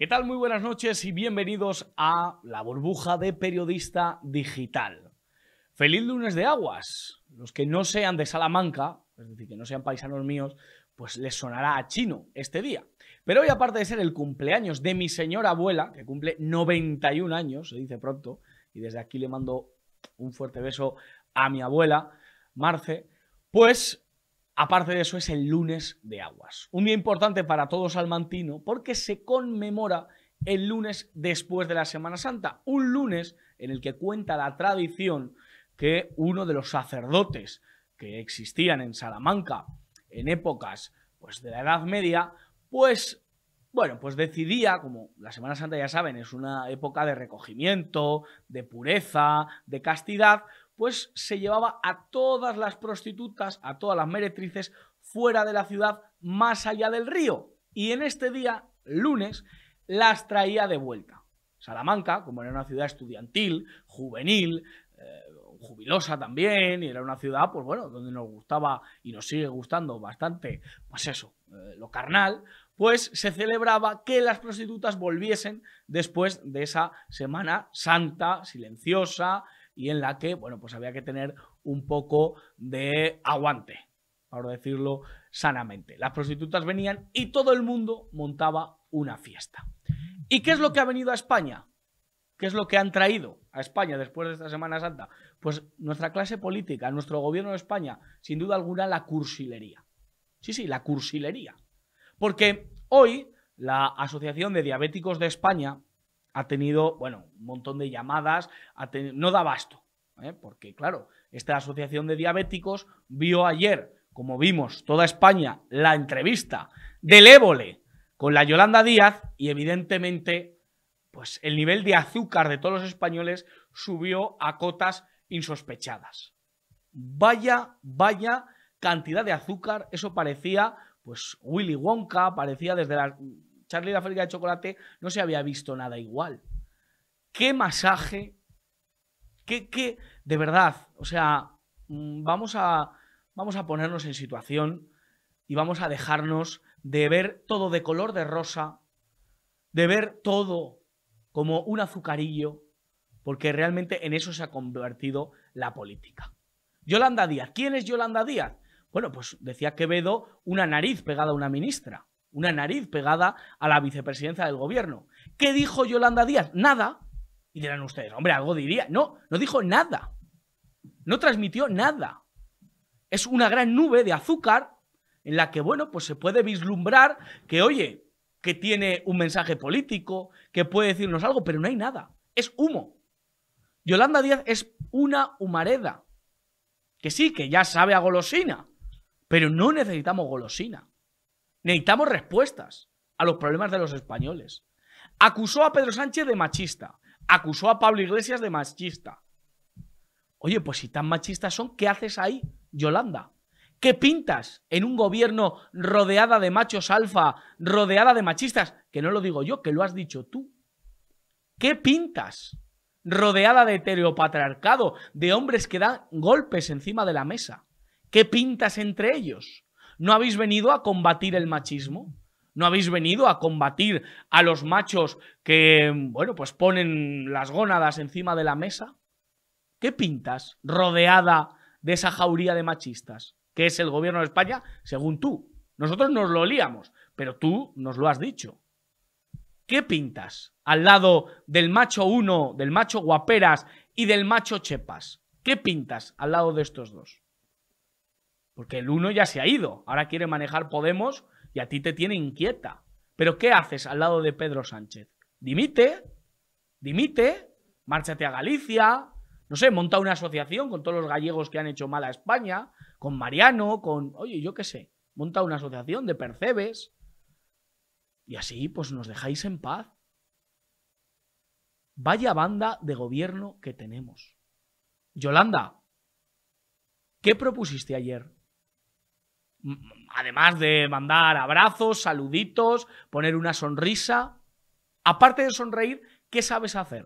¿Qué tal? Muy buenas noches y bienvenidos a La burbuja de periodista digital. Feliz lunes de aguas. Los que no sean de Salamanca, es decir, que no sean paisanos míos, pues les sonará a chino este día. Pero hoy, aparte de ser el cumpleaños de mi señora abuela, que cumple 91 años, se dice pronto, y desde aquí le mando un fuerte beso a mi abuela, Marce, pues Aparte de eso, es el lunes de aguas. Un día importante para todo salmantino porque se conmemora el lunes después de la Semana Santa. Un lunes en el que cuenta la tradición que uno de los sacerdotes que existían en Salamanca en épocas pues, de la Edad Media, pues bueno, pues decidía, como la Semana Santa ya saben, es una época de recogimiento, de pureza, de castidad, pues se llevaba a todas las prostitutas, a todas las meretrices, fuera de la ciudad, más allá del río. Y en este día, lunes, las traía de vuelta. Salamanca, como era una ciudad estudiantil, juvenil, eh, jubilosa también, y era una ciudad, pues bueno, donde nos gustaba y nos sigue gustando bastante, pues eso, eh, lo carnal, pues se celebraba que las prostitutas volviesen después de esa Semana Santa, silenciosa, y en la que, bueno, pues había que tener un poco de aguante, por decirlo sanamente. Las prostitutas venían y todo el mundo montaba una fiesta. ¿Y qué es lo que ha venido a España? ¿Qué es lo que han traído a España después de esta Semana Santa? Pues nuestra clase política, nuestro gobierno de España, sin duda alguna, la cursilería. Sí, sí, la cursilería. Porque hoy la Asociación de Diabéticos de España ha tenido, bueno, un montón de llamadas, no da abasto, ¿eh? porque claro, esta asociación de diabéticos vio ayer, como vimos toda España, la entrevista del Évole con la Yolanda Díaz y evidentemente, pues el nivel de azúcar de todos los españoles subió a cotas insospechadas. Vaya, vaya cantidad de azúcar, eso parecía pues Willy Wonka, parecía desde la Charlie la fábrica de chocolate no se había visto nada igual. Qué masaje, qué, qué, de verdad, o sea, mm, vamos a, vamos a ponernos en situación y vamos a dejarnos de ver todo de color de rosa, de ver todo como un azucarillo, porque realmente en eso se ha convertido la política. Yolanda Díaz, ¿quién es Yolanda Díaz? Bueno, pues decía Quevedo, una nariz pegada a una ministra una nariz pegada a la vicepresidencia del gobierno. ¿Qué dijo Yolanda Díaz? Nada. Y dirán ustedes, hombre, algo diría. No, no dijo nada. No transmitió nada. Es una gran nube de azúcar en la que, bueno, pues se puede vislumbrar que, oye, que tiene un mensaje político, que puede decirnos algo, pero no hay nada. Es humo. Yolanda Díaz es una humareda. Que sí, que ya sabe a golosina, pero no necesitamos golosina. Necesitamos respuestas a los problemas de los españoles. Acusó a Pedro Sánchez de machista. Acusó a Pablo Iglesias de machista. Oye, pues si tan machistas son, ¿qué haces ahí, Yolanda? ¿Qué pintas en un gobierno rodeada de machos alfa, rodeada de machistas? Que no lo digo yo, que lo has dicho tú. ¿Qué pintas? Rodeada de heteropatriarcado, de hombres que dan golpes encima de la mesa. ¿Qué pintas entre ellos? No habéis venido a combatir el machismo. No habéis venido a combatir a los machos que, bueno, pues ponen las gónadas encima de la mesa. ¿Qué pintas rodeada de esa jauría de machistas que es el gobierno de España, según tú? Nosotros nos lo olíamos, pero tú nos lo has dicho. ¿Qué pintas al lado del macho uno, del macho guaperas y del macho chepas? ¿Qué pintas al lado de estos dos? Porque el uno ya se ha ido. Ahora quiere manejar Podemos y a ti te tiene inquieta. Pero ¿qué haces al lado de Pedro Sánchez? Dimite, dimite, márchate a Galicia, no sé, monta una asociación con todos los gallegos que han hecho mal a España, con Mariano, con, oye, yo qué sé, monta una asociación de percebes. Y así, pues nos dejáis en paz. Vaya banda de gobierno que tenemos. Yolanda, ¿qué propusiste ayer? además de mandar abrazos, saluditos, poner una sonrisa, aparte de sonreír, ¿qué sabes hacer?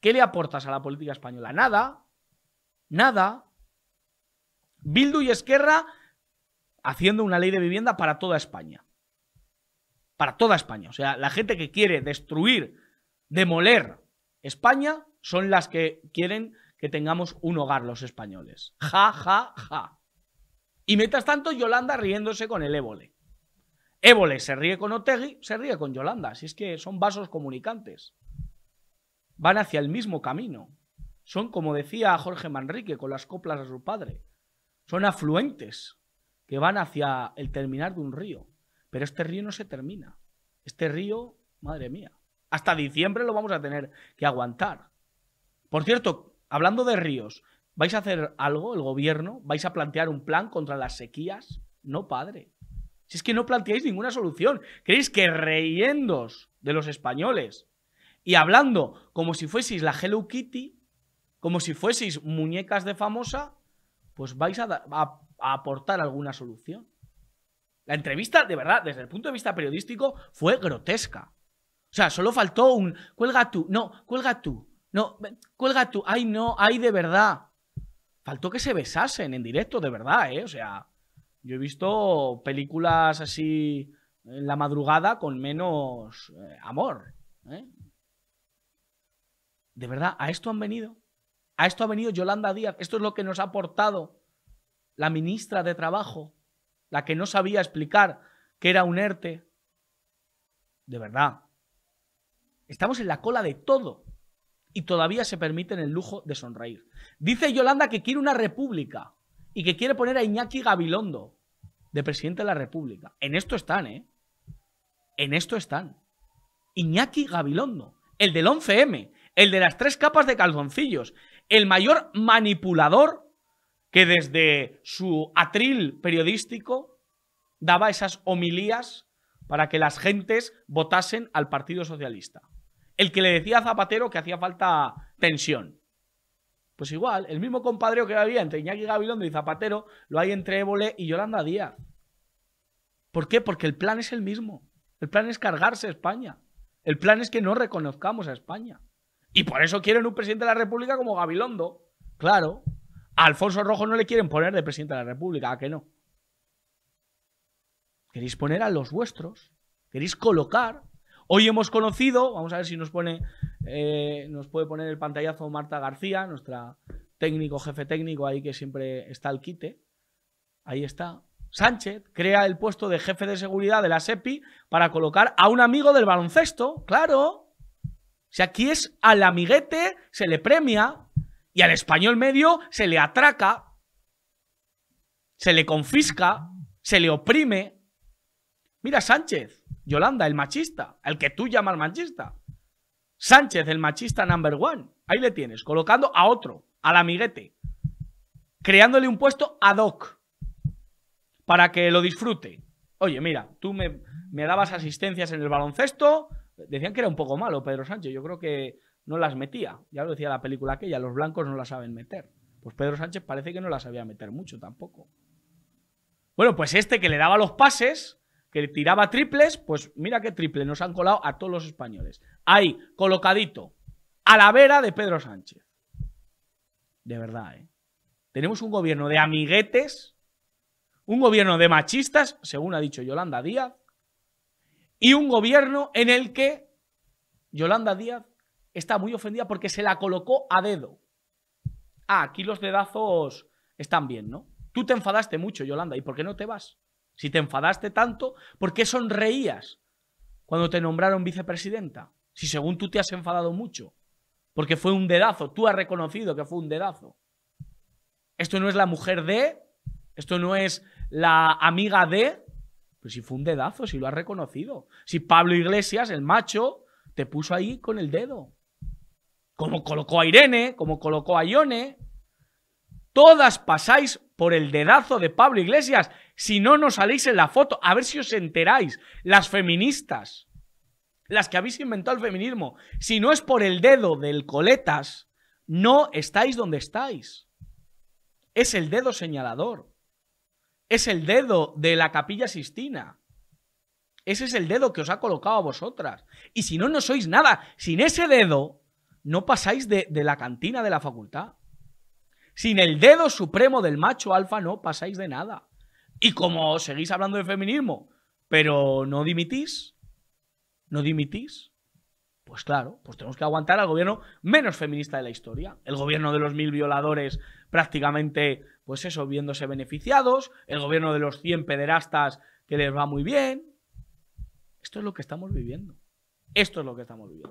¿Qué le aportas a la política española? Nada, nada. Bildu y Esquerra haciendo una ley de vivienda para toda España. Para toda España. O sea, la gente que quiere destruir, demoler España, son las que quieren que tengamos un hogar los españoles. Ja, ja, ja. Y mientras tanto, Yolanda riéndose con el Évole. Évole se ríe con Otegi, se ríe con Yolanda. Así es que son vasos comunicantes. Van hacia el mismo camino. Son, como decía Jorge Manrique con las coplas a su padre, son afluentes que van hacia el terminar de un río. Pero este río no se termina. Este río, madre mía, hasta diciembre lo vamos a tener que aguantar. Por cierto, hablando de ríos, ¿Vais a hacer algo, el gobierno? ¿Vais a plantear un plan contra las sequías? No, padre. Si es que no planteáis ninguna solución. Creéis que reyendos de los españoles y hablando como si fueseis la Hello Kitty, como si fueseis muñecas de famosa, pues vais a, a aportar alguna solución. La entrevista, de verdad, desde el punto de vista periodístico, fue grotesca. O sea, solo faltó un cuelga tú, no, cuelga tú, no, cuelga tú, ay no, ay de verdad faltó que se besasen en directo, de verdad, ¿eh? O sea, yo he visto películas así en la madrugada con menos eh, amor. ¿eh? De verdad, a esto han venido. A esto ha venido Yolanda Díaz. Esto es lo que nos ha aportado la ministra de Trabajo, la que no sabía explicar que era un ERTE. De verdad. Estamos en la cola de todo y todavía se permiten el lujo de sonreír. Dice Yolanda que quiere una república y que quiere poner a Iñaki Gabilondo de presidente de la república. En esto están, ¿eh? En esto están. Iñaki Gabilondo, el del 11M, el de las tres capas de calzoncillos, el mayor manipulador que desde su atril periodístico daba esas homilías para que las gentes votasen al Partido Socialista. El que le decía a Zapatero que hacía falta tensión. Pues igual, el mismo compadre que había entre Iñaki Gabilondo y Zapatero, lo hay entre Évole y Yolanda Díaz. ¿Por qué? Porque el plan es el mismo. El plan es cargarse a España. El plan es que no reconozcamos a España. Y por eso quieren un presidente de la República como Gabilondo. Claro. A Alfonso Rojo no le quieren poner de presidente de la República, ¿a qué no? Queréis poner a los vuestros. Queréis colocar Hoy hemos conocido, vamos a ver si nos pone, eh, nos puede poner el pantallazo Marta García, nuestra técnico, jefe técnico ahí que siempre está al quite. Ahí está. Sánchez crea el puesto de jefe de seguridad de la SEPI para colocar a un amigo del baloncesto, claro. Si aquí es al amiguete, se le premia y al español medio se le atraca, se le confisca, se le oprime. Mira, Sánchez, Yolanda, el machista, el que tú llamas machista. Sánchez, el machista number one. Ahí le tienes, colocando a otro, al amiguete, creándole un puesto ad hoc para que lo disfrute. Oye, mira, tú me, dabas asistencias en el baloncesto. Decían que era un poco malo Pedro Sánchez. Yo creo que no las metía. Ya lo decía la película aquella, los blancos no la saben meter. Pues Pedro Sánchez parece que no las sabía meter mucho tampoco. Bueno, pues este que le daba los pases, que tiraba triples, pues mira qué triple nos han colado a todos los españoles. Ahí, colocadito, a la vera de Pedro Sánchez. De verdad, ¿eh? Tenemos un gobierno de amiguetes, un gobierno de machistas, según ha dicho Yolanda Díaz, y un gobierno en el que Yolanda Díaz está muy ofendida porque se la colocó a dedo. Ah, aquí los dedazos están bien, ¿no? Tú te enfadaste mucho, Yolanda, ¿y por qué no te vas? Si te enfadaste tanto, ¿por qué sonreías cuando te nombraron vicepresidenta? Si según tú te has enfadado mucho, porque fue un dedazo, tú has reconocido que fue un dedazo. Esto no es la mujer de, esto no es la amiga de, pues si fue un dedazo, si lo has reconocido. Si Pablo Iglesias, el macho, te puso ahí con el dedo. Como colocó a Irene, como colocó a Ione, Todas pasáis por el dedazo de Pablo Iglesias. Si no, nos saléis en la foto. A ver si os enteráis. Las feministas. Las que habéis inventado el feminismo. Si no es por el dedo del coletas, no estáis donde estáis. Es el dedo señalador. Es el dedo de la capilla sistina. Ese es el dedo que os ha colocado a vosotras. Y si no, no sois nada. Sin ese dedo, no pasáis de la cantina de la facultad. Sin el dedo supremo del macho alfa no pasáis de nada. Y como seguís hablando de feminismo, pero no dimitís, no dimitís, pues claro, pues tenemos que aguantar al gobierno menos feminista de la historia. El gobierno de los mil violadores prácticamente, pues eso, viéndose beneficiados. El gobierno de los 100 pederastas que les va muy bien. Esto es lo que estamos viviendo. Esto es lo que estamos viviendo.